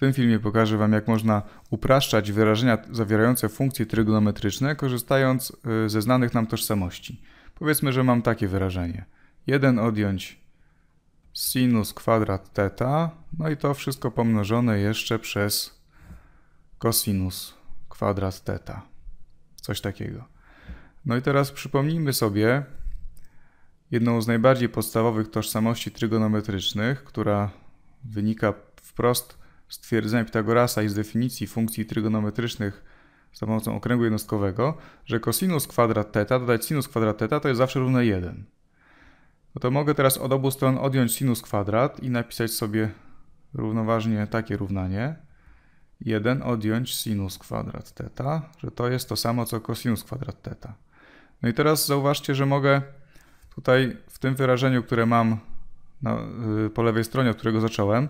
W tym filmie pokażę Wam, jak można upraszczać wyrażenia zawierające funkcje trygonometryczne, korzystając y, ze znanych nam tożsamości. Powiedzmy, że mam takie wyrażenie. 1 odjąć sinus kwadrat teta, no i to wszystko pomnożone jeszcze przez cosinus kwadrat teta, Coś takiego. No i teraz przypomnijmy sobie jedną z najbardziej podstawowych tożsamości trygonometrycznych, która wynika wprost stwierdzenia Pitagorasa i z definicji funkcji trygonometrycznych za pomocą okręgu jednostkowego, że cosinus kwadrat teta dodać sinus kwadrat teta to jest zawsze równe 1. No to mogę teraz od obu stron odjąć sinus kwadrat i napisać sobie równoważnie takie równanie. 1 odjąć sinus kwadrat teta, że to jest to samo co cosinus kwadrat teta. No i teraz zauważcie, że mogę tutaj w tym wyrażeniu, które mam na, y, po lewej stronie, od którego zacząłem,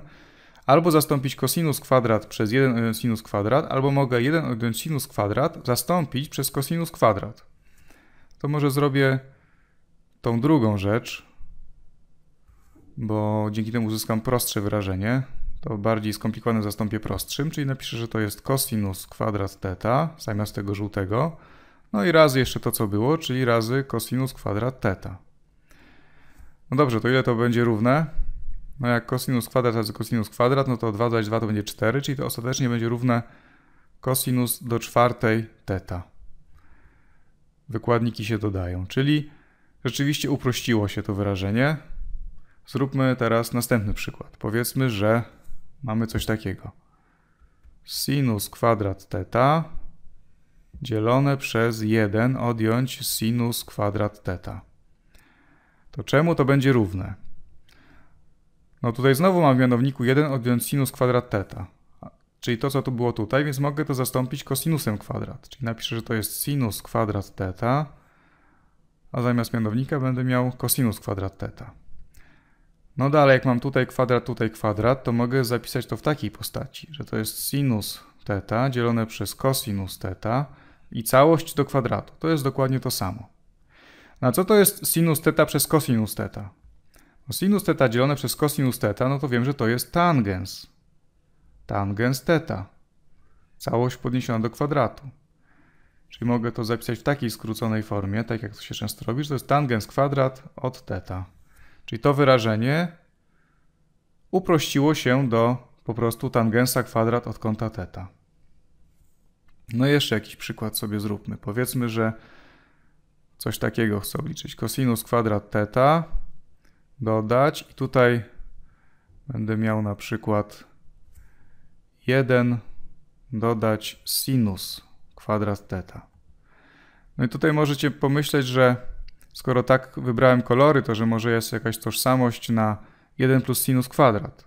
albo zastąpić cosinus kwadrat przez 1 e, sinus kwadrat, albo mogę 1 sinus kwadrat zastąpić przez cosinus kwadrat. To może zrobię tą drugą rzecz, bo dzięki temu uzyskam prostsze wyrażenie. To bardziej skomplikowane zastąpię prostszym, czyli napiszę, że to jest cosinus kwadrat theta zamiast tego żółtego, no i razy jeszcze to, co było, czyli razy cosinus kwadrat theta. No dobrze, to ile to będzie równe? No jak cosinus kwadrat razy cosinus kwadrat, no to 2 dodać 2 to będzie 4, czyli to ostatecznie będzie równe cosinus do czwartej teta. Wykładniki się dodają, czyli rzeczywiście uprościło się to wyrażenie. Zróbmy teraz następny przykład. Powiedzmy, że mamy coś takiego. Sinus kwadrat teta dzielone przez 1 odjąć sinus kwadrat teta. To czemu to będzie równe? No tutaj znowu mam w mianowniku 1 odjąć sinus kwadrat teta, czyli to co tu było tutaj, więc mogę to zastąpić kosinusem kwadrat. Czyli napiszę, że to jest sinus kwadrat teta, a zamiast mianownika będę miał kosinus kwadrat teta. No dalej, jak mam tutaj kwadrat, tutaj kwadrat, to mogę zapisać to w takiej postaci, że to jest sinus teta dzielone przez kosinus teta i całość do kwadratu. To jest dokładnie to samo. Na co to jest sinus teta przez kosinus teta? No, sinus teta dzielone przez cosinus teta, no to wiem, że to jest tangens. Tangens teta. Całość podniesiona do kwadratu. Czyli mogę to zapisać w takiej skróconej formie, tak jak to się często robi, że to jest tangens kwadrat od teta. Czyli to wyrażenie uprościło się do po prostu tangensa kwadrat od kąta teta. No i jeszcze jakiś przykład sobie zróbmy. Powiedzmy, że coś takiego chcę obliczyć. Kosinus kwadrat teta dodać i tutaj będę miał na przykład 1 dodać sinus kwadrat theta. No i tutaj możecie pomyśleć, że skoro tak wybrałem kolory, to że może jest jakaś tożsamość na 1 plus sinus kwadrat.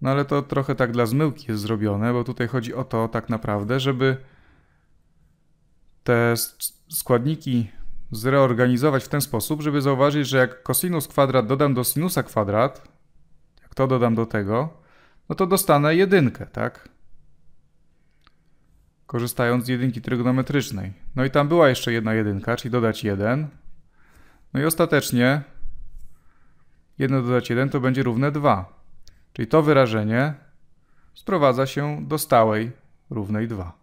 No ale to trochę tak dla zmyłki jest zrobione, bo tutaj chodzi o to tak naprawdę, żeby te składniki zreorganizować w ten sposób, żeby zauważyć, że jak cosinus kwadrat dodam do sinusa kwadrat, jak to dodam do tego, no to dostanę jedynkę, tak? Korzystając z jedynki trygonometrycznej. No i tam była jeszcze jedna jedynka, czyli dodać 1. No i ostatecznie 1 dodać 1 to będzie równe 2. Czyli to wyrażenie sprowadza się do stałej równej 2.